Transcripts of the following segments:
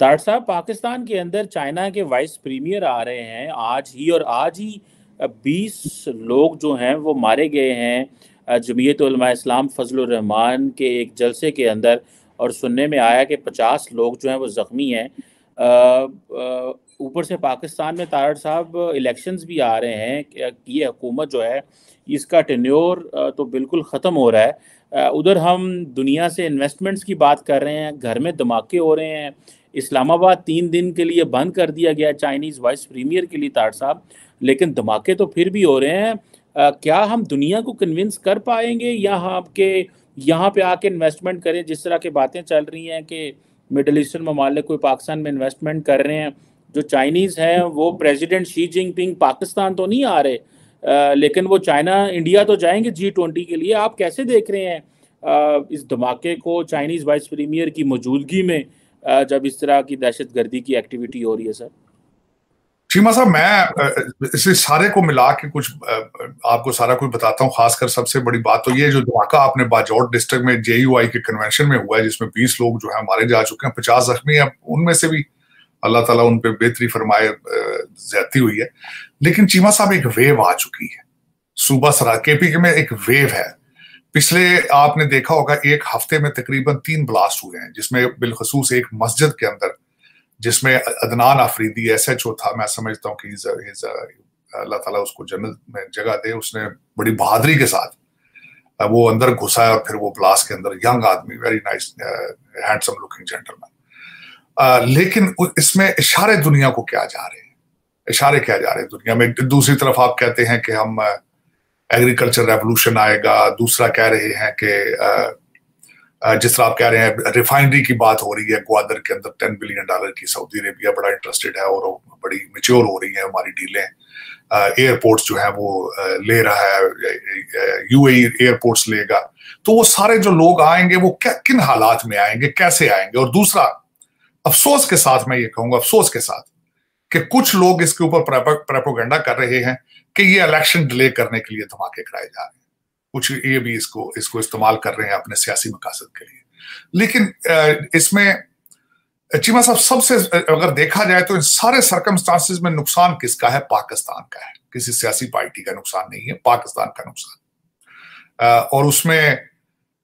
तार साहब पाकिस्तान के अंदर चाइना के वाइस प्रीमियर आ रहे हैं आज ही और आज ही बीस लोग जो हैं वो मारे गए हैं जमीयत इस्लाम रहमान के एक जलसे के अंदर और सुनने में आया कि पचास लोग जो हैं वो ज़ख्मी हैं ऊपर से पाकिस्तान में तार साहब इलेक्शंस भी आ रहे हैं ये हुकूमत जो है इसका टेन्योर तो बिल्कुल ख़त्म हो रहा है उधर हम दुनिया से इन्वेस्टमेंट्स की बात कर रहे हैं घर में धमाके हो रहे हैं इस्लामाबाद तीन दिन के लिए बंद कर दिया गया चाइनीज़ वाइस प्रीमियर के लिए तार साहब लेकिन धमाके तो फिर भी हो रहे हैं आ, क्या हम दुनिया को कन्विंस कर पाएंगे या आपके यहाँ पे आके इन्वेस्टमेंट करें जिस तरह की बातें चल रही हैं कि मिडल ईस्टर्न ममालिक कोई पाकिस्तान में इन्वेस्टमेंट कर रहे हैं जो चाइनीज़ हैं वो प्रेसिडेंट शी जिनपिंग पाकिस्तान तो नहीं आ रहे आ, लेकिन वो चाइना इंडिया तो जाएंगे जी ट्वेंटी के लिए आप कैसे देख रहे हैं आ, इस धमाके को चाइनीज़ वाइस प्रीमियर की मौजूदगी में जब इस तरह की दहशत गर्दी की एक्टिविटी हो रही है सर चीमा साहब मैं इसे सारे को मिला के कुछ आपको सारा कुछ बताता हूँ खासकर सबसे बड़ी बात तो ये जो धमाका आपने बाजौट डिस्ट्रिक्ट में आई के कन्वेंशन में हुआ है जिसमें बीस लोग जो है मारे जा चुके हैं पचास जख्मी है उनमें से भी अल्लाह ताला उन पर बेहतरी फरमाए ज्यादा हुई है लेकिन चीमा साहब एक वेव आ चुकी है सूबा सरा केपी के में एक वेव है पिछले आपने देखा होगा एक हफ्ते में तकरीबन तीन ब्लास्ट हुए हैं जिसमें बिलखसूस एक मस्जिद के अंदर जिसमें Adnan Afridi S H O था मैं समझता हूँ कि अल्लाह ताला उसको जन्नत में जगह दे उसने बड़ी बहादरी के साथ वो अंदर घुसा और फिर वो ब्लास्ट के अंदर यंग आदमी very nice handsome looking gentleman लेकिन इसमें इशारे दुनिया को क्या जा रहे हैं इशारे क्या जा रहे हैं दुनिया में दूसरी तरफ आप कहते हैं कि हम एग्रीकल्चर रेवोल्यूशन आएगा दूसरा कह रहे हैं कि जिस तरह आप कह रहे हैं रिफाइनरी की बात हो रही है ग्वादर के अंदर टेन बिलियन डॉलर की सऊदी अरेबिया बड़ा इंटरेस्टेड है और बड़ी मेच्योर हो रही है हमारी डीलें एयरपोर्ट्स जो है वो ले रहा है यूएई एयरपोर्ट्स लेगा तो वो सारे जो लोग आएंगे वो क्या किन हालात में आएंगे कैसे आएंगे और दूसरा अफसोस के साथ मैं ये कहूंगा अफसोस के साथ कि कुछ लोग इसके ऊपर प्रेपोगेंडा कर रहे हैं कि ये इलेक्शन डिले करने के लिए धमाके कराए जा रहे हैं कुछ ये भी इसको इसको इस्तेमाल कर रहे हैं अपने सियासी मकासद के लिए लेकिन इसमें चीमा साहब सबसे अगर देखा जाए तो इन सारे सर्कमस्टांसिस में नुकसान किसका है पाकिस्तान का है किसी सियासी पार्टी का नुकसान नहीं है पाकिस्तान का नुकसान और उसमें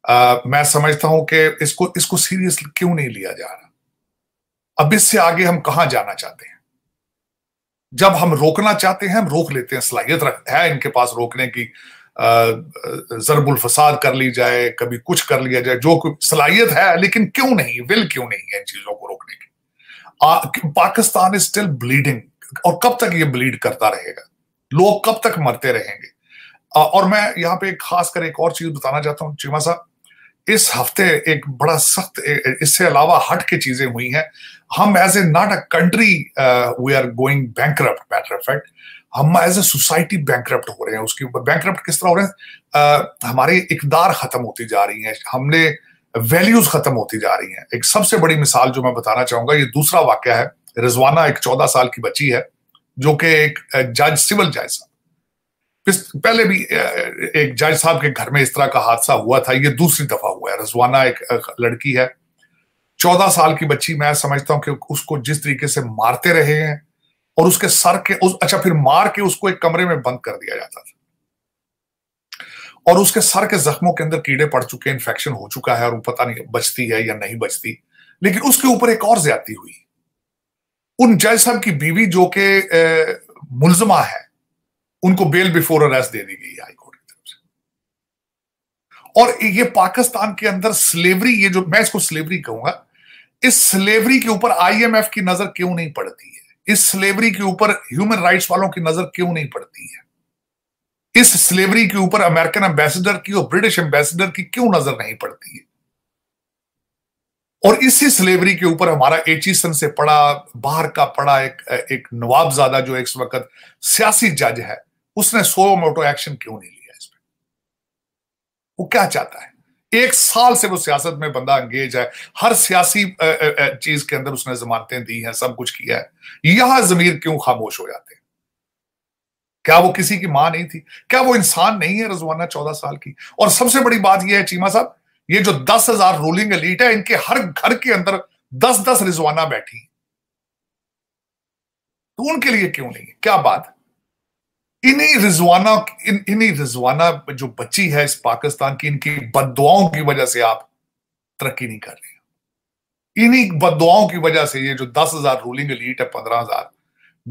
आ, मैं समझता हूं कि इसको इसको सीरियस क्यों नहीं लिया जा रहा अब इससे आगे हम कहा जाना चाहते हैं जब हम रोकना चाहते हैं हम रोक लेते हैं सलाहियत है इनके पास रोकने की जरबुल फसाद कर ली जाए कभी कुछ कर लिया जाए जो सलाहियत है लेकिन क्यों नहीं विल क्यों नहीं है इन चीजों को रोकने की पाकिस्तान इज स्टिल ब्लीडिंग और कब तक ये ब्लीड करता रहेगा लोग कब तक मरते रहेंगे और मैं यहाँ पे खास कर एक और चीज बताना चाहता हूँ चीमा साहब इस हफ्ते एक बड़ा सख्त इससे अलावा हट के चीजें हुई हैं हम as a not a country we are going bank matter fact हम एज ए सोसाइटी बैंक हो रहे हैं उसके ऊपर बैंक किस तरह हो रहे हैं uh, हमारे इकदार खत्म होती जा रही है हमने वैल्यूज खत्म होती जा रही हैं एक सबसे बड़ी मिसाल जो मैं बताना चाहूंगा ये दूसरा वाक्य है रिजवाना एक चौदह साल की बच्ची है जो कि एक जज सिविल जज पहले भी एक जज साहब के घर में इस तरह का हादसा हुआ था ये दूसरी दफा हुआ है रजवाना एक लड़की है चौदह साल की बच्ची मैं समझता हूं कि उसको जिस तरीके से मारते रहे हैं और उसके सर के उस अच्छा फिर मार के उसको एक कमरे में बंद कर दिया जाता था और उसके सर के जख्मों के अंदर कीड़े पड़ चुके हैं इन्फेक्शन हो चुका है और पता नहीं बचती है या नहीं बचती लेकिन उसके ऊपर एक और ज्यादा हुई उन जज साहब की बीवी जो के मुलजमा है उनको बेल बिफोर अरेस्ट दे दी गई हाईकोर्ट की तरफ से और ये पाकिस्तान के अंदर स्लेवरी ये जो मैं इसको स्लेवरी कहूंगा इस स्लेवरी के ऊपर आईएमएफ की नजर क्यों नहीं पड़ती है इस स्लेवरी के ऊपर ह्यूमन राइट्स वालों की नजर क्यों नहीं पड़ती है इस स्लेवरी के ऊपर अमेरिकन एम्बेसडर की और ब्रिटिश एम्बेसडर की क्यों नजर नहीं पड़ती है और इसी स्लेवरी के ऊपर हमारा एचिसन से पड़ा बाहर का पड़ा एक एक नवाबजादा जो इस वक्त सियासी जज है उसने सो मोटो एक्शन क्यों नहीं लिया इस पर वो क्या चाहता है एक साल से वो सियासत में बंदा अंगेज है हर सियासी चीज के अंदर उसने जमानतें दी हैं सब कुछ किया है यह जमीर क्यों खामोश हो जाते हैं क्या वो किसी की मां नहीं थी क्या वो इंसान नहीं है रजवाना चौदह साल की और सबसे बड़ी बात यह है चीमा साहब ये जो दस हजार रूलिंग एलीट है इनके हर घर के अंदर दस दस रिजवाना बैठी तो उनके लिए क्यों नहीं है क्या बात इन्हीं रिजवाना इन इन्हीं रिजवाना जो बच्ची है इस पाकिस्तान की इनकी बदवाओं की वजह से आप तरक्की नहीं कर रहे इन्हीं बदवाओं की वजह से ये जो दस हजार रूलिंग लीट है पंद्रह हजार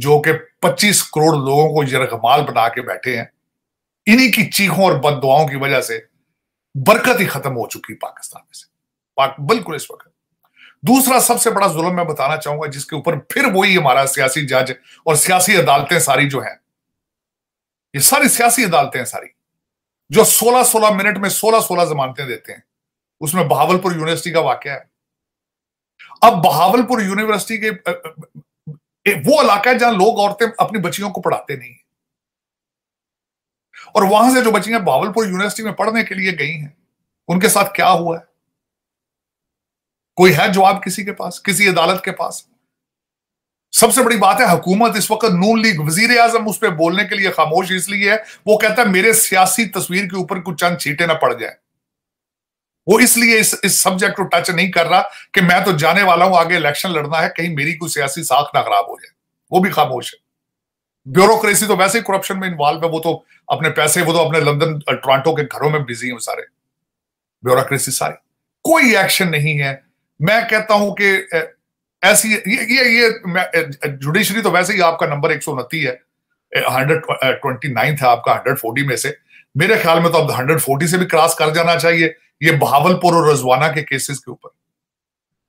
जो कि पच्चीस करोड़ लोगों को यरगमाल बना के बैठे हैं इन्हीं की चीखों और बदवाओं की वजह से बरकत ही खत्म हो चुकी पाकिस्तान में से पाक बिल्कुल इस वक्त दूसरा सबसे बड़ा जुल्म मैं बताना चाहूंगा जिसके ऊपर फिर वही हमारा सियासी जज और सियासी अदालतें सारी जो हैं ये सारी सियासी अदालतें हैं सारी जो 16-16 मिनट में 16-16 जमानतें देते हैं उसमें बहावलपुर यूनिवर्सिटी का वाक्य है अब बहावलपुर यूनिवर्सिटी के वो इलाका है जहां लोग औरतें अपनी बच्चियों को पढ़ाते नहीं और वहां से जो बच्चियां बहावलपुर यूनिवर्सिटी में पढ़ने के लिए गई हैं उनके साथ क्या हुआ है कोई है जवाब किसी के पास किसी अदालत के पास सबसे बड़ी बात है हकूमत इस वक्त नून लीग वजीर आजम उस पर बोलने के लिए खामोश इसलिए है वो कहता है मेरे सियासी तस्वीर के ऊपर कुछ चंद छीटे ना पड़ जाए वो इसलिए इस इस सब्जेक्ट को टच नहीं कर रहा कि मैं तो जाने वाला हूं आगे इलेक्शन लड़ना है कहीं मेरी कोई सियासी साख ना खराब हो जाए वो भी खामोश है ब्यूरोक्रेसी तो वैसे ही करप्शन में इन्वॉल्व है वो तो अपने पैसे वो तो अपने लंदन टोरंटो के घरों में बिजी है सारे ब्यूरोक्रेसी सारी कोई एक्शन नहीं है मैं कहता हूं कि ऐसी ये ये ये जुडिशरी तो वैसे ही आपका नंबर एक सौ उनती है हंड्रेड ट्वेंटी नाइन्थ है आपका हंड्रेड फोर्टी में से मेरे ख्याल में तो अब हंड्रेड फोर्टी से भी क्रॉस कर जाना चाहिए ये बहावलपुर और रजवाना के केसेस के ऊपर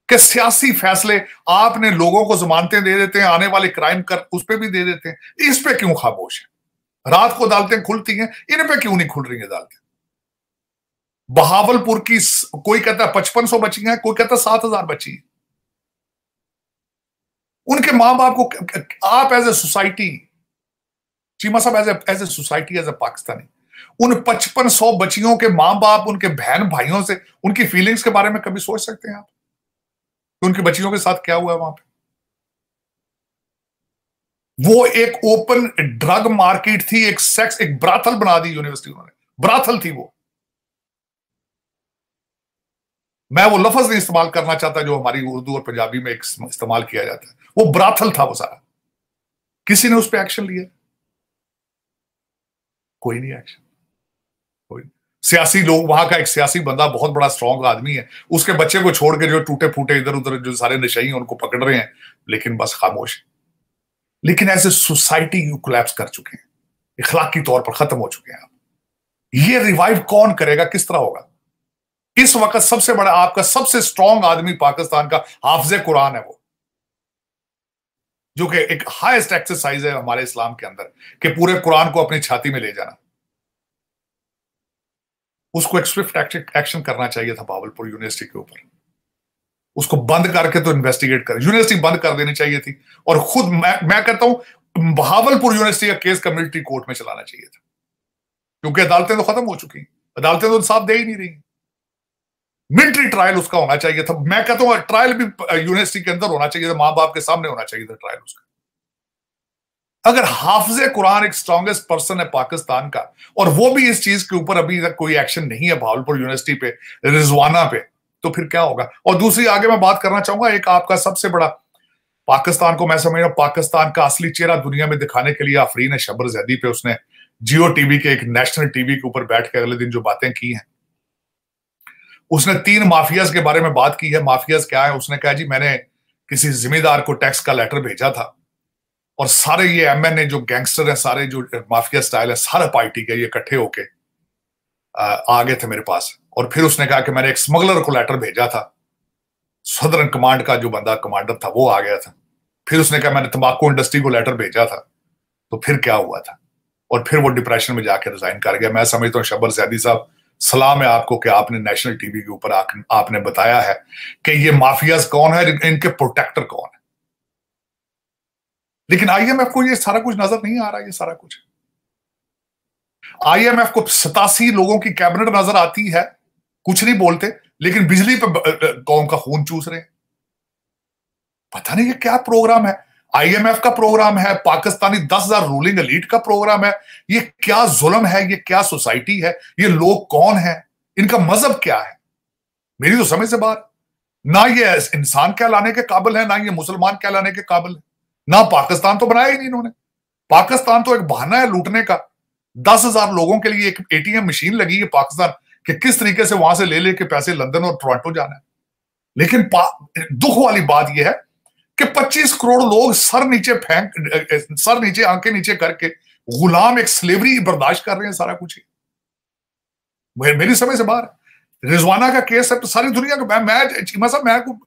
के सियासी फैसले आपने लोगों को जमानतें दे देते हैं आने वाले क्राइम कर उस पर भी दे देते हैं इस पे क्यों खामोश है रात को अदालतें खुलती हैं इन पे क्यों नहीं खुल रही है अदालतें बहावलपुर की कोई कहता है पचपन सौ बची है कोई कहता है सात हजार बची है उनके मां बाप को आप एज ए सोसाइटी चीमा साहब as as a society as a Pakistani उन पचपन सौ बच्चियों के मां बाप उनके बहन भाइयों से उनकी फीलिंग्स के बारे में कभी सोच सकते हैं आप तो उनकी बच्चियों के साथ क्या हुआ है वहां पे वो एक ओपन ड्रग मार्केट थी एक सेक्स एक ब्राथल बना दी यूनिवर्सिटी उन्होंने ब्राथल थी वो मैं वो लफज नहीं इस्तेमाल करना चाहता जो हमारी उर्दू और पंजाबी में इस्तेमाल किया जाता है वो ब्राथल था वो सारा किसी ने उस पर एक्शन लिया कोई नहीं एक्शन कोई सियासी लोग वहां का एक सियासी बंदा बहुत बड़ा स्ट्रांग आदमी है उसके बच्चे को छोड़ के जो टूटे फूटे इधर उधर जो सारे नशई हैं उनको पकड़ रहे हैं लेकिन बस खामोश है लेकिन ऐसे ए सोसाइटी यू कोलैप्स कर चुके हैं इखलाकी तौर पर खत्म हो चुके हैं आप ये रिवाइव कौन करेगा किस तरह होगा इस वक्त सबसे बड़ा आपका सबसे स्ट्रांग आदमी पाकिस्तान का हाफज कुरान है वो जो कि एक हाईएस्ट एक्सरसाइज है हमारे इस्लाम के अंदर कि पूरे कुरान को अपनी छाती में ले जाना उसको एक स्विफ्ट एक्शन करना चाहिए था बावलपुर यूनिवर्सिटी के ऊपर उसको बंद करके तो इन्वेस्टिगेट कर यूनिवर्सिटी बंद कर देनी चाहिए थी और खुद मैं मैं कहता हूं बहावलपुर यूनिवर्सिटी का केस कम्युनिटी कोर्ट में चलाना चाहिए था क्योंकि अदालतें तो खत्म हो चुकी हैं अदालतें तो इंसाफ दे ही नहीं रही मिलिट्री ट्रायल उसका होना चाहिए था मैं कहता हूँ ट्रायल भी यूनिवर्सिटी uh, के अंदर होना चाहिए था माँ बाप के सामने होना चाहिए था ट्रायल उसका अगर हाफजे कुरान एक स्ट्रॉन्गेस्ट पर्सन है पाकिस्तान का और वो भी इस चीज के ऊपर अभी तक कोई एक्शन नहीं है भावलपुर यूनिवर्सिटी पे रिजवाना पे तो फिर क्या होगा और दूसरी आगे मैं बात करना चाहूंगा एक आपका सबसे बड़ा पाकिस्तान को मैं समझ रहा हूँ पाकिस्तान का असली चेहरा दुनिया में दिखाने के लिए आफरीन है शबर जैदी पे उसने जियो टीवी के एक नेशनल टीवी के ऊपर बैठ के अगले दिन जो बातें की हैं उसने तीन माफियाज के बारे में बात की है माफियाज क्या है उसने कहा जी मैंने किसी जिम्मेदार को टैक्स का लेटर भेजा था और सारे ये एम एन ए जो गैंगस्टर है सारे जो माफिया स्टाइल है सारे पार्टी के ये इकट्ठे होके आ गए थे मेरे पास और फिर उसने कहा कि मैंने एक स्मगलर को लेटर भेजा था सदरन कमांड का जो बंदा कमांडर था वो आ गया था फिर उसने कहा मैंने तंबाकू इंडस्ट्री को लेटर भेजा था तो फिर क्या हुआ था और फिर वो डिप्रेशन में जाकर रिजाइन कर गया मैं समझता हूँ शबर जैदी साहब सलाम है आपको कि आपने नेशनल टीवी के ऊपर आपने बताया है कि ये माफियाज कौन है इनके प्रोटेक्टर कौन है लेकिन आईएमएफ को ये सारा कुछ नजर नहीं आ रहा ये सारा कुछ आईएमएफ को सतासी लोगों की कैबिनेट नजर आती है कुछ नहीं बोलते लेकिन बिजली पर कौम का खून चूस रहे पता नहीं ये क्या प्रोग्राम है आईएमएफ का प्रोग्राम है पाकिस्तानी दस हजार रूलिंग अलीट का प्रोग्राम है ये क्या जुल्म है ये क्या सोसाइटी है ये लोग कौन है इनका मजहब क्या है मेरी तो समझ से बात ना ये इंसान कहलाने के काबिल है ना ये मुसलमान कहलाने के काबिल है ना पाकिस्तान तो बनाया ही नहीं इन्होंने पाकिस्तान तो एक बहाना है लूटने का दस हजार लोगों के लिए एक एटीएम मशीन लगी है पाकिस्तान कि किस तरीके से वहां से ले लेके पैसे लंदन और टोरंटो जाना है लेकिन दुख वाली बात यह है कि 25 करोड़ लोग सर नीचे फेंक सर नीचे आंखें नीचे करके गुलाम एक स्लेवरी बर्दाश्त कर रहे हैं सारा कुछ है। मेरी समय से बाहर रिजवाना का केस है तो सारी दुनिया का मैं चीमा साहब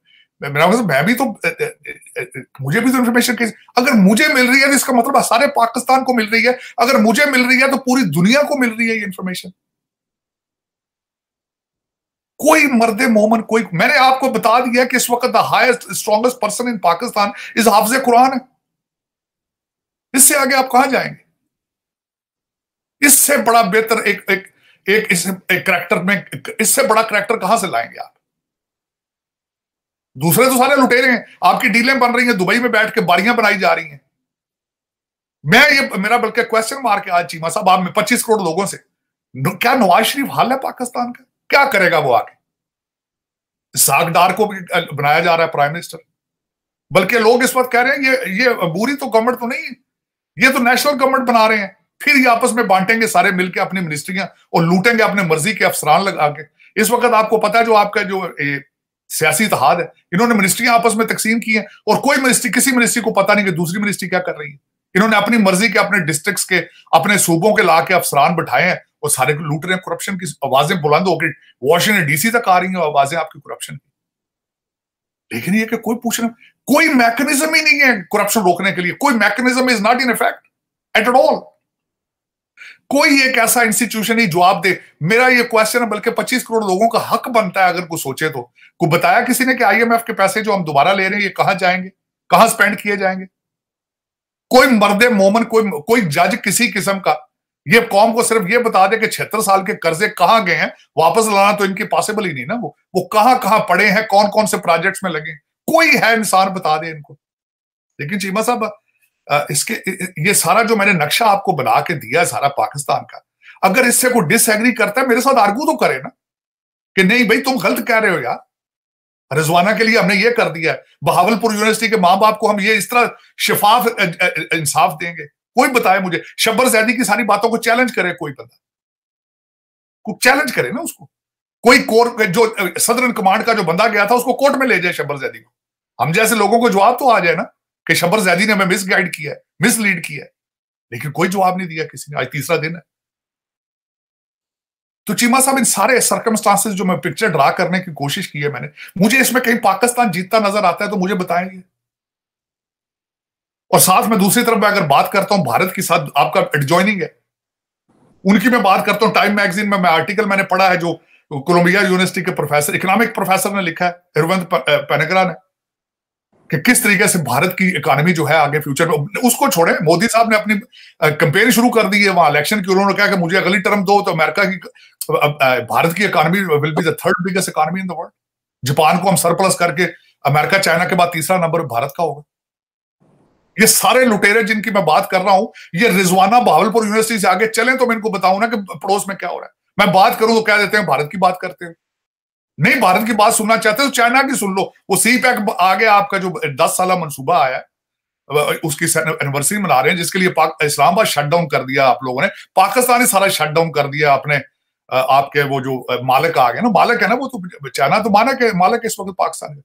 मैं मेरा मतलब मैं भी तो मुझे भी तो इन्फॉर्मेशन केस अगर मुझे मिल रही है तो इसका मतलब सारे पाकिस्तान को मिल रही है अगर मुझे मिल रही है तो पूरी दुनिया को मिल रही है ये इन्फॉर्मेशन कोई मर्द मोमन कोई मैंने आपको बता दिया कि इस वक्त the highest strongest person in Pakistan is हाफज कुरान है इससे आगे आप कहा जाएंगे इससे बड़ा बेहतर एक एक एक इस एक करैक्टर में इससे बड़ा करैक्टर कहां से लाएंगे आप दूसरे तो सारे लुटेरे हैं आपकी डीलें बन रही हैं दुबई में बैठ के बारियां बनाई जा रही हैं मैं ये मेरा बल्कि क्वेश्चन मार के आज चीमा साहब आप में पच्चीस करोड़ लोगों से क्या नवाज शरीफ हाल है पाकिस्तान का क्या करेगा वो आगे सागदार को भी बनाया जा रहा है प्राइम मिनिस्टर बल्कि लोग इस वक्त कह रहे हैं ये ये बुरी तो गवर्नमेंट तो नहीं है ये तो नेशनल गवर्नमेंट बना रहे हैं फिर ये आपस में बांटेंगे सारे मिलके अपनी मिनिस्ट्रियां और लूटेंगे अपने मर्जी के अफसरान लगा के इस वक्त आपको पता है जो आपका जो सियासी इतिहाद है इन्होंने मिनिस्ट्रियां आपस में तकसीम की है और कोई मिनिस्ट्री किसी मिनिस्ट्री को पता नहीं कि दूसरी मिनिस्ट्री क्या कर रही है इन्होंने अपनी मर्जी के अपने डिस्ट्रिक्ट के अपने सूबों के ला के अफसरान बैठाए हैं वो सारे को लूट रहे हैं करप्शन की आवाजें बुलंद हो गई वॉशिंगटन डीसी तक आ रही है आवाजें आपकी करप्शन की लेकिन ये कि कोई पूछ रहा कोई मैकेनिज्म ही नहीं है करप्शन रोकने के लिए कोई mechanism is not in effect at at all कोई एक ऐसा इंस्टीट्यूशन ही जवाब दे मेरा ये क्वेश्चन है बल्कि 25 करोड़ लोगों का हक बनता है अगर कोई सोचे तो को बताया किसी ने कि आईएमएफ के पैसे जो हम दोबारा ले रहे हैं ये कहां जाएंगे कहां स्पेंड किए जाएंगे कोई मर्द मोमन कोई कोई जज किसी किस्म का ये कौम को सिर्फ ये बता दे कि छिहत्तर साल के कर्जे कहाँ गए हैं वापस लाना तो इनकी पॉसिबल ही नहीं ना वो वो कहाँ कहाँ पड़े हैं कौन कौन से प्रोजेक्ट्स में लगे कोई है इंसान बता दे इनको लेकिन चीमा साहब इसके ये सारा जो मैंने नक्शा आपको बना के दिया है सारा पाकिस्तान का अगर इससे कोई डिसएग्री करता है मेरे साथ आर्गू तो करे ना कि नहीं भाई तुम गलत कह रहे हो यार रिजवाना के लिए हमने ये कर दिया है बहावलपुर यूनिवर्सिटी के माँ बाप को हम ये इस तरह शिफाफ इंसाफ देंगे कोई बताए मुझे शब्बर जैदी की सारी बातों को चैलेंज करे कोई बंदा को चैलेंज करे ना उसको कोई कोर जो सदरन कमांड का जो बंदा गया था उसको कोर्ट में ले जाए शब्बर जैदी को हम जैसे लोगों को जवाब तो आ जाए ना कि शब्बर जैदी ने हमें मिस गाइड किया है मिसलीड किया है लेकिन कोई जवाब नहीं दिया किसी ने आज तीसरा दिन है तो चीमा साहब इन सारे सर्कमस्टांसेस जो मैं पिक्चर ड्रा करने की कोशिश की है मैंने मुझे इसमें कहीं पाकिस्तान जीतता नजर आता है तो मुझे बताएंगे और साथ में दूसरी तरफ मैं अगर बात करता हूं भारत के साथ आपका एडजॉइनिंग है उनकी मैं बात करता हूं टाइम मैगजीन में मैं आर्टिकल मैंने पढ़ा है जो कोलंबिया यूनिवर्सिटी के प्रोफेसर इकोनॉमिक प्रोफेसर ने लिखा है हिरवंत पेनगरा ने कि किस तरीके से भारत की इकोनॉमी जो है आगे फ्यूचर में उसको छोड़े मोदी साहब ने अपनी कंपेन शुरू कर दी है वहां इलेक्शन की उन्होंने कहा कि मुझे अगली टर्म दो तो अमेरिका की भारत की economy will be the third biggest economy in the world Japan को हम सरप्लस करके अमेरिका चाइना के बाद तीसरा नंबर भारत का होगा ये सारे लुटेरे जिनकी मैं बात कर रहा हूं ये रिजवाना बहावलपुर यूनिवर्सिटी से आगे चले तो मैं इनको बताऊं ना कि पड़ोस में क्या हो रहा है मैं बात करूं तो क्या देते हैं भारत की बात करते हैं नहीं भारत की बात सुनना चाहते तो चाइना की सुन लो वो सी पैक आगे आपका जो दस साल मनसूबा आया उसकी एनिवर्सरी मना रहे हैं जिसके लिए इस्लामाबाद शटडाउन कर दिया आप लोगों ने पाकिस्तान ही सारा शटडाउन कर दिया आपने आपके वो जो मालिक आ गए ना मालिक है ना वो तो चाइना तो मानक है मालिक इस वक्त पाकिस्तान है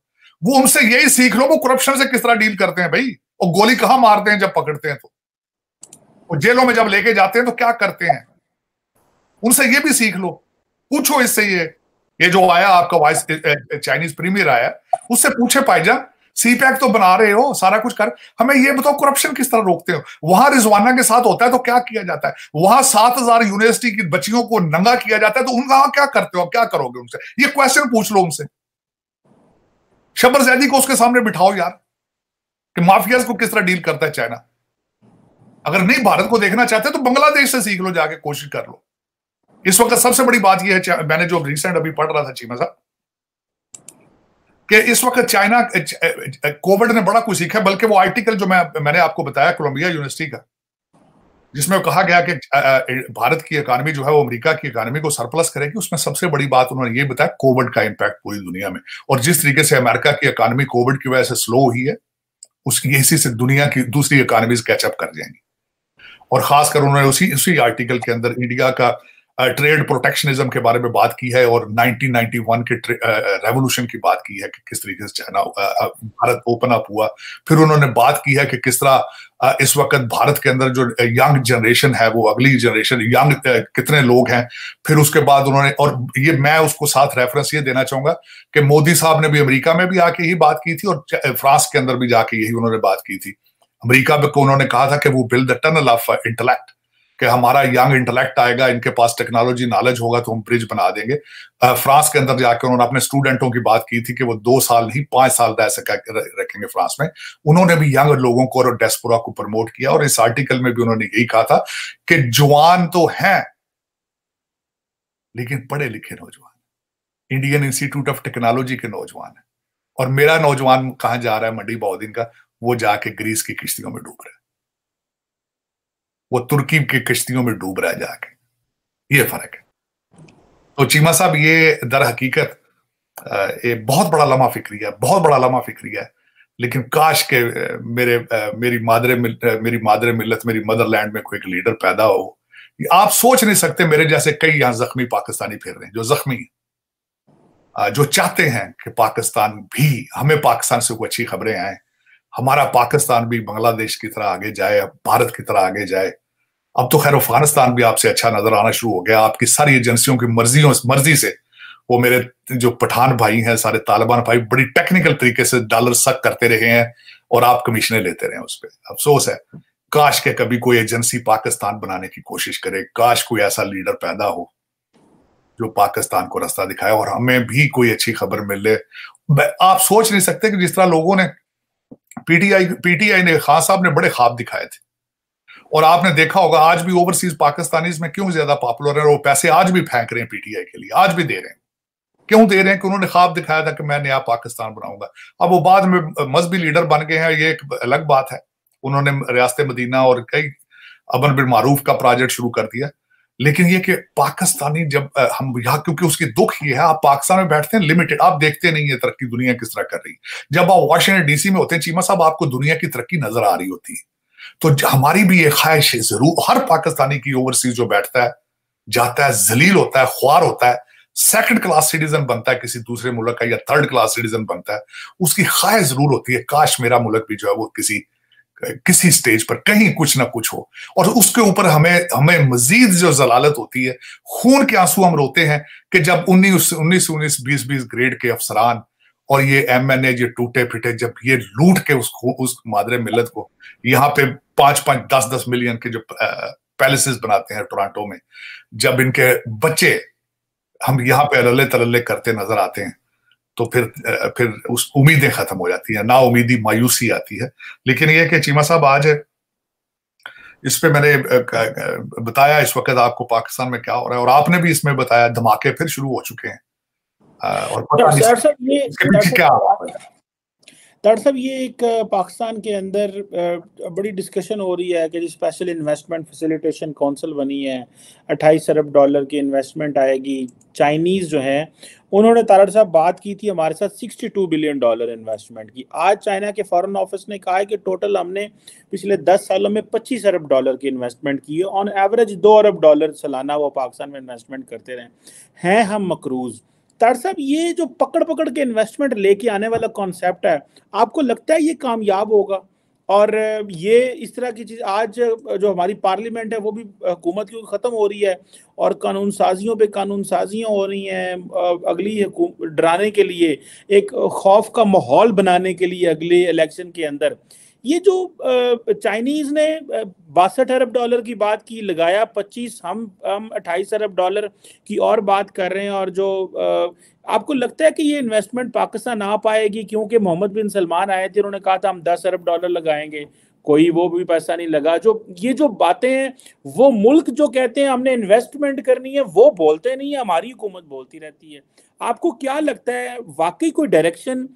वो उनसे यही सीख लो वो करप्शन से किस तरह डील करते हैं भाई और गोली कहां मारते हैं जब पकड़ते हैं तो और जेलों में जब लेके जाते हैं तो क्या करते हैं उनसे ये भी सीख लो पूछो इससे ये ये जो आया आपका वाइस चाइनीज प्रीमियर आया उससे पूछे पाइजा सी पैक तो बना रहे हो सारा कुछ कर हमें ये बताओ करप्शन किस तरह रोकते हो वहां रिजवाना के साथ होता है तो क्या किया जाता है वहां सात हजार यूनिवर्सिटी की बच्चियों को नंगा किया जाता है तो उनका क्या करते हो क्या करोगे उनसे ये क्वेश्चन पूछ लो उनसे शबर जैदी को उसके सामने बिठाओ यार कि माफियाज को किस तरह डील करता है चाइना अगर नहीं भारत को देखना चाहते तो बांग्लादेश से सीख लो जाके कोशिश कर लो इस वक्त सबसे बड़ी बात यह है मैंने जो रिसेंट अभी पढ़ रहा था चीमा साहब कि इस वक्त चाइना कोविड ने बड़ा कुछ सीखा बल्कि वो आर्टिकल जो मैं मैंने आपको बताया कोलंबिया यूनिवर्सिटी का जिसमें कहा गया कि भारत की इकानमी जो है वो अमेरिका की इकानमी को सरप्लस करेगी उसमें सबसे बड़ी बात उन्होंने ये बताया कोविड का इंपैक्ट पूरी दुनिया में और जिस तरीके से अमेरिका की इकानमी कोविड की वजह से स्लो हुई है उसकी इसी से दुनिया की दूसरी इकानमीज कैचअप कर जाएंगी और खासकर उन्होंने उसी उसी आर्टिकल के अंदर इंडिया का ट्रेड प्रोटेक्शनिज्म के बारे में बात की है और 1991 के रेवोल्यूशन की बात की है कि किस तरीके से चाइना भारत ओपन अप हुआ फिर उन्होंने बात की है कि किस तरह इस वक्त भारत के अंदर जो यंग जनरेशन है वो अगली जनरेशन यंग कितने लोग हैं फिर उसके बाद उन्होंने और ये मैं उसको साथ रेफरेंस ये देना चाहूंगा कि मोदी साहब ने भी अमरीका में भी आके यही बात की थी और फ्रांस के अंदर भी जाके यही उन्होंने बात की थी अमरीका में उन्होंने कहा था कि वो build the tunnel of intellect कि हमारा यंग इंटेलेक्ट आएगा इनके पास टेक्नोलॉजी नॉलेज होगा तो हम ब्रिज बना देंगे फ्रांस के अंदर जाकर उन्होंने अपने स्टूडेंटों की बात की थी कि वो दो साल नहीं पांच साल तो रह सका रखेंगे फ्रांस में उन्होंने भी यंग लोगों को और डेस्पोरा को प्रमोट किया और इस आर्टिकल में भी उन्होंने यही कहा था कि जवान तो है लेकिन पढ़े लिखे नौजवान इंडियन इंस्टीट्यूट ऑफ टेक्नोलॉजी के नौजवान है और मेरा नौजवान कहाँ जा रहा है मंडी बहुदिन का वो जाके ग्रीस की किश्तियों में डूब रहे वो तुर्की की किश्तियों में डूब रहा जाके ये फर्क है तो चीमा साहब ये दर हकीकत ये बहुत बड़ा लम्हा फिक्री है बहुत बड़ा लम्हा फिक्री है लेकिन काश के मेरे मेरी मादरे मेरी मादरे मिलत मेरी मदरलैंड में कोई एक लीडर पैदा हो आप सोच नहीं सकते मेरे जैसे कई यहाँ जख्मी पाकिस्तानी फिर रहे हैं जो जख्मी जो चाहते हैं कि पाकिस्तान भी हमें पाकिस्तान से कोई अच्छी खबरें आए हमारा पाकिस्तान भी बांग्लादेश की तरह आगे जाए भारत की तरह आगे जाए अब तो खैर अफगानिस्तान भी आपसे अच्छा नजर आना शुरू हो गया आपकी सारी एजेंसियों की मर्जियों मर्जी से वो मेरे जो पठान भाई हैं सारे तालिबान भाई बड़ी टेक्निकल तरीके से डॉलर सक करते रहे हैं और आप कमीशने लेते रहे हैं उस पर अफसोस है काश के कभी कोई एजेंसी पाकिस्तान बनाने की कोशिश करे काश कोई ऐसा लीडर पैदा हो जो पाकिस्तान को रास्ता दिखाए और हमें भी कोई अच्छी खबर मिल ले आप सोच नहीं सकते कि जिस तरह लोगों ने पीटीआई पीटीआई ने खान साहब ने बड़े ख्वाब दिखाए थे और आपने देखा होगा आज भी ओवरसीज पाकिस्तानी इसमें क्यों ज्यादा पॉपुलर है वो पैसे आज भी फेंक रहे हैं पीटीआई के लिए आज भी दे रहे हैं क्यों दे रहे हैं कि उन्होंने ख्वाब दिखाया था कि मैं नया पाकिस्तान बनाऊंगा अब वो बाद में मजहबी लीडर बन गए हैं ये एक अलग बात है उन्होंने रियासत मदीना और कई अमन बिन मारूफ का प्रोजेक्ट शुरू कर दिया लेकिन ये कि पाकिस्तानी जब हम यहाँ क्योंकि उसकी दुख ये है आप पाकिस्तान में बैठते हैं लिमिटेड आप देखते नहीं है तरक्की दुनिया किस तरह कर रही है जब आप वाशिंगटन डीसी में होते हैं चीमा साहब आपको दुनिया की तरक्की नजर आ रही होती है तो हमारी भी ये ख्वाहिश जरूर हर पाकिस्तानी की ओवरसीज जो बैठता है जाता है जलील होता है ख्वार होता है सेकंड क्लास सिटीजन बनता है किसी दूसरे मुल्क का या थर्ड क्लास सिटीजन बनता है उसकी ख्वाहिश जरूर होती है काश मेरा मुल्क भी जो है वो किसी किसी स्टेज पर कहीं कुछ ना कुछ हो और उसके ऊपर हमें हमें मजीद जो जलालत होती है खून के आंसू हम रोते हैं कि जब उन्नीस उन्नीस उन्नीस बीस बीस ग्रेड के अफसरान और ये एम एन ए ये टूटे फिटे जब ये लूट के उस उस मादरे मिलत को यहाँ पे पांच पांच दस दस मिलियन के जो पैलेसेस बनाते हैं टोरंटो में जब इनके बच्चे हम यहाँ पे अल्ले तल्ले करते नजर आते हैं तो फिर फिर उस उम्मीदें खत्म हो जाती हैं ना उम्मीदी मायूसी आती है लेकिन यह कि चीमा साहब आज इस पे मैंने बताया इस वक्त आपको पाकिस्तान में क्या हो रहा है और आपने भी इसमें बताया धमाके फिर शुरू हो चुके हैं और अच्छा, पता नहीं क्या डॉक्टर साहब ये एक पाकिस्तान के अंदर बड़ी डिस्कशन हो रही है कि जो स्पेशल इन्वेस्टमेंट फैसिलिटेशन काउंसिल बनी है अट्ठाईस अरब डॉलर की इन्वेस्टमेंट आएगी चाइनीज़ जो हैं उन्होंने तारड़ साहब बात की थी हमारे साथ 62 बिलियन डॉलर इन्वेस्टमेंट की आज चाइना के फॉरेन ऑफिस ने कहा है कि टोटल हमने पिछले 10 सालों में 25 अरब डॉलर की इन्वेस्टमेंट की है ऑन एवरेज दो अरब डॉलर सालाना वो पाकिस्तान में इन्वेस्टमेंट करते रहे हैं हम मकरूज़ तार साहब ये जो पकड़ पकड़ के इन्वेस्टमेंट लेके आने वाला कॉन्सेप्ट है आपको लगता है ये कामयाब होगा और ये इस तरह की चीज़ आज जो हमारी पार्लियामेंट है वो भी हुकूमत क्योंकि ख़त्म हो रही है और कानून साजियों पे कानून साजियाँ हो रही हैं अगली डराने के लिए एक खौफ का माहौल बनाने के लिए अगले इलेक्शन के अंदर ये जो चाइनीज ने बासठ अरब डॉलर की बात की लगाया पच्चीस हम हम अट्ठाईस अरब डॉलर की और बात कर रहे हैं और जो आपको लगता है कि ये इन्वेस्टमेंट पाकिस्तान आ पाएगी क्योंकि मोहम्मद बिन सलमान आए थे उन्होंने कहा था हम दस अरब डॉलर लगाएंगे कोई वो भी पैसा नहीं लगा जो ये जो बातें हैं वो मुल्क जो कहते हैं हमने इन्वेस्टमेंट करनी है वो बोलते नहीं है हमारी हुकूमत बोलती रहती है आपको क्या लगता है वाकई कोई डायरेक्शन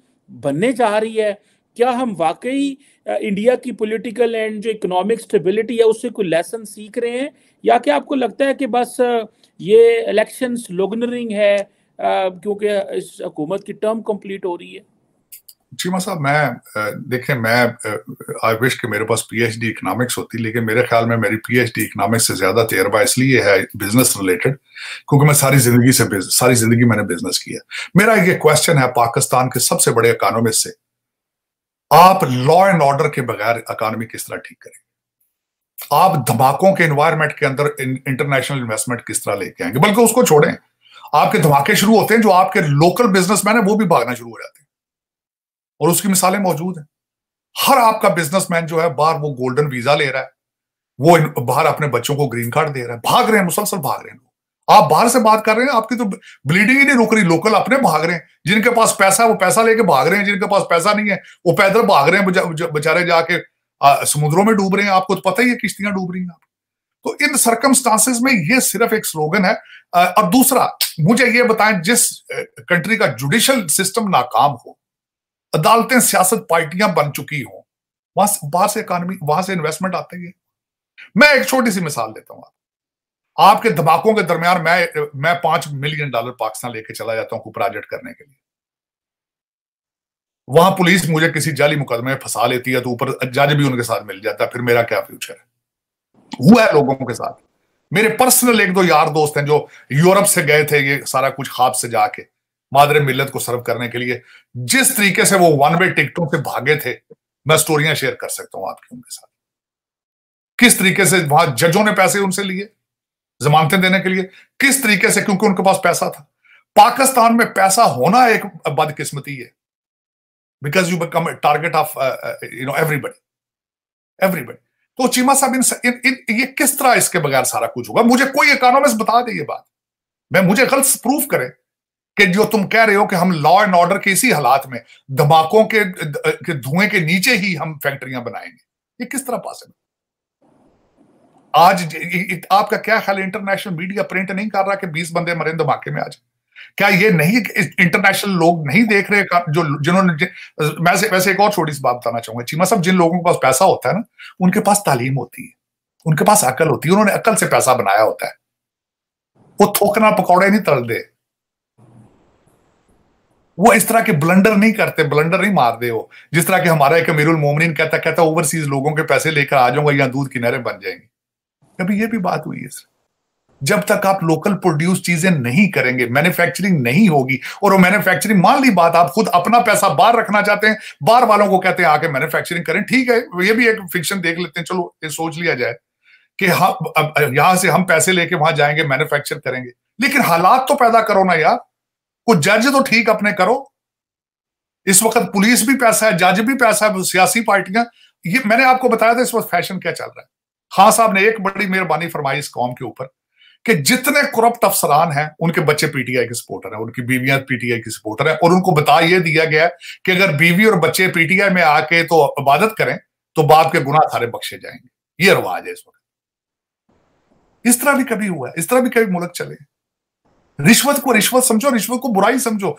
बनने जा रही है क्या हम वाकई इंडिया की पॉलिटिकल एंड जो इकोनॉमिक स्टेबिलिटी है उससे कोई लेसन सीख रहे हैं या क्या आपको लगता है कि बस ये इलेक्शन लोगनरिंग है क्योंकि इस हुकूमत की टर्म कंप्लीट हो रही है जी चीमा साहब मैं देखें मैं आई विश कि मेरे पास पीएचडी इकोनॉमिक्स होती लेकिन मेरे ख्याल में मेरी पीएचडी इकोनॉमिक्स से ज़्यादा तजर्बा इसलिए है बिजनेस रिलेटेड क्योंकि मैं सारी ज़िंदगी से सारी ज़िंदगी मैंने बिजनेस किया मेरा ये क्वेश्चन है पाकिस्तान के सबसे बड़े इकानोमिस्ट से आप लॉ एंड ऑर्डर के बगैर इकॉनमी किस तरह ठीक करेंगे आप धमाकों के एनवायरमेंट के अंदर इंटरनेशनल इन्वेस्टमेंट किस तरह लेके आएंगे बल्कि उसको छोड़ें आपके धमाके शुरू होते हैं जो आपके लोकल बिजनेसमैन है वो भी भागना शुरू हो जाते हैं और उसकी मिसालें मौजूद हैं हर आपका बिजनेसमैन जो है बाहर वो गोल्डन वीजा ले रहा है वो बाहर अपने बच्चों को ग्रीन कार्ड दे रहा है भाग रहे हैं मुसलसल भाग रहे हैं आप बाहर से बात कर रहे हैं आपकी तो ब्लीडिंग ही नहीं रुक रही लोकल अपने भाग रहे हैं जिनके पास पैसा है वो पैसा लेके भाग रहे हैं जिनके पास पैसा नहीं है वो पैदल भाग रहे हैं बेचारे जाके समुद्रों में डूब रहे हैं आपको तो पता ही है किश्तियां डूब रही हैं आप तो इन सर्कमस्टांसिस में ये सिर्फ एक स्लोगन है और दूसरा मुझे ये बताएं जिस कंट्री का जुडिशल सिस्टम नाकाम हो अदालतें सियासत पार्टियां बन चुकी हों वहां से बाहर से इकॉनमी वहां से इन्वेस्टमेंट आते ही मैं एक छोटी सी मिसाल देता हूं आपके धमाकों के दरमियान मैं मैं पांच मिलियन डॉलर पाकिस्तान लेके चला जाता हूं कुपराजट करने के लिए वहां पुलिस मुझे किसी जाली मुकदमे में फंसा लेती है तो ऊपर जज भी उनके साथ मिल जाता है फिर मेरा क्या फ्यूचर है हुआ है लोगों के साथ मेरे पर्सनल एक दो यार दोस्त हैं जो यूरोप से गए थे ये सारा कुछ खाब से जाके मादर मिलत को सर्व करने के लिए जिस तरीके से वो वन वे टिकटों से भागे थे मैं स्टोरियां शेयर कर सकता हूं आपकी उनके साथ किस तरीके से वहां जजों ने पैसे उनसे लिए जमानतें देने के लिए किस तरीके से क्योंकि उनके पास पैसा था पाकिस्तान में पैसा होना एक बदकिस्मती है because you become target of you know everybody everybody तो चीमा साहब इन, इन, इन ये किस तरह इसके बगैर सारा कुछ होगा मुझे कोई इकोनॉमिस्ट बता दे ये बात मैं मुझे गलत प्रूफ करे कि जो तुम कह रहे हो कि हम लॉ एंड ऑर्डर के इसी हालात में धमाकों के, के धुएं के नीचे ही हम फैक्ट्रियां बनाएंगे ये किस तरह पॉसिबल आज आपका क्या ख्याल इंटरनेशनल मीडिया प्रिंट नहीं कर रहा कि बीस बंदे मरे धमाके में आज क्या ये नहीं इंटरनेशनल लोग नहीं देख रहे जो जिन्होंने वैसे वैसे एक और छोटी सी बात बताना चाहूंगा चीमा साहब जिन लोगों के पास पैसा होता है ना उनके पास तालीम होती है उनके पास अकल होती है उन्होंने अकल से पैसा बनाया होता है वो थोकना पकौड़े नहीं तल दे वो इस तरह के ब्लंडर नहीं करते ब्लंडर नहीं मार दे वो जिस तरह के हमारा एक अमीरुल मोमिन कहता कहता ओवरसीज लोगों के पैसे लेकर आ जाऊंगा या दूध किनारे नहरें बन जाएंगे कभी ये भी बात हुई है जब तक आप लोकल प्रोड्यूस चीजें नहीं करेंगे मैन्युफैक्चरिंग नहीं होगी और वो मैन्युफैक्चरिंग मान ली बात आप खुद अपना पैसा बाहर रखना चाहते हैं बाहर वालों को कहते हैं आके मैन्युफैक्चरिंग करें ठीक है ये भी एक फिक्शन देख लेते हैं चलो ये सोच लिया जाए कि हम यहां से हम पैसे लेके वहां जाएंगे मैन्युफैक्चर करेंगे लेकिन हालात तो पैदा करो ना यार कुछ जज तो ठीक अपने करो इस वक्त पुलिस भी पैसा है जज भी पैसा है सियासी पार्टियां ये मैंने आपको बताया था इस वक्त फैशन क्या चल रहा है खान हाँ साहब ने एक बड़ी मेहरबानी फरमाई इस कौम के ऊपर कि जितने करप्ट अफसरान हैं उनके बच्चे पीटीआई के सपोर्टर हैं उनकी बीवियां पीटीआई की सपोर्टर हैं और उनको बता यह दिया गया है कि अगर बीवी और बच्चे पीटीआई में आके तो इबादत करें तो बाप के गुनाह सारे बख्शे जाएंगे ये रवाज है इस वक्त इस तरह भी कभी हुआ है इस तरह भी कभी मुल्क चले रिश्वत को रिश्वत समझो रिश्वत को बुराई समझो